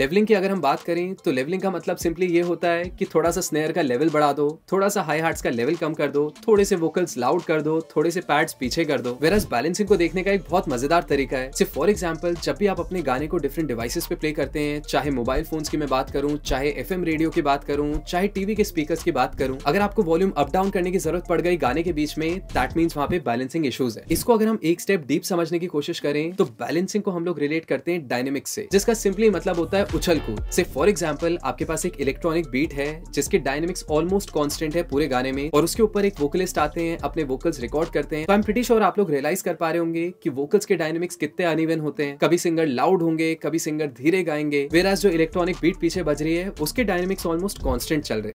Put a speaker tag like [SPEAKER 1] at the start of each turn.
[SPEAKER 1] levelling की अगर हम बात करें तो लेवलिंग का मतलब सिंपली ये होता है कि थोड़ा सा स्नेयर का लेवल बढ़ा दो थोड़ा सा हाई हार्ट्स का लेवल कम कर दो थोड़े से वोकल्स लाउड कर दो थोड़े से पैड्स पीछे कर दो वेरस बैलेंसिंग को देखने का एक बहुत मजेदार तरीका है सिर्फ फॉर एग्जाम्पल जब भी आप अपने गाने को डिफरेंट डिवाइसेस पे प्ले करते हैं चाहे मोबाइल फोन की मैं बात करूँ चाहे एफ रेडियो की बात करूँ चाहे टीवी के स्पीकर की बात करूँ अगर आपको वॉल्यूम अप डाउन करने की जरूरत पड़ गई गाने के बीच में दैट मीन्स वहाँ पे बैलेंसिंग इशूज है इसको अगर हम एक स्टेप डीप समझने की कोशिश करें तो बैलेंसिंग को हम लोग रिलेट करते हैं डायनेमिक्स से जिसका सिंपली मतलब होता है उछल कूद से फॉर एग्जाम्पल आपके पास एक इलेक्ट्रॉनिक बीट है जिसके डायनेमिक्स ऑलमोस्ट कॉन्स्टेंट है पूरे गाने में और उसके ऊपर एक वोकलिस्ट आते हैं अपने वोकल्स रिकॉर्ड करते हैं तो आई एम आप लोग रियलाइज कर पा रहे होंगे कि वोकल्स के डायनेमिक्स कितने अनिवन होते हैं कभी सिंगर लाउड होंगे कभी सिंगर धीरे गाएंगे वेराज जो इलेक्ट्रॉनिक बीट पीछे बज रही है उसके डायनेमिक्स ऑलमोस्ट कॉन्स्टेंट चल रहे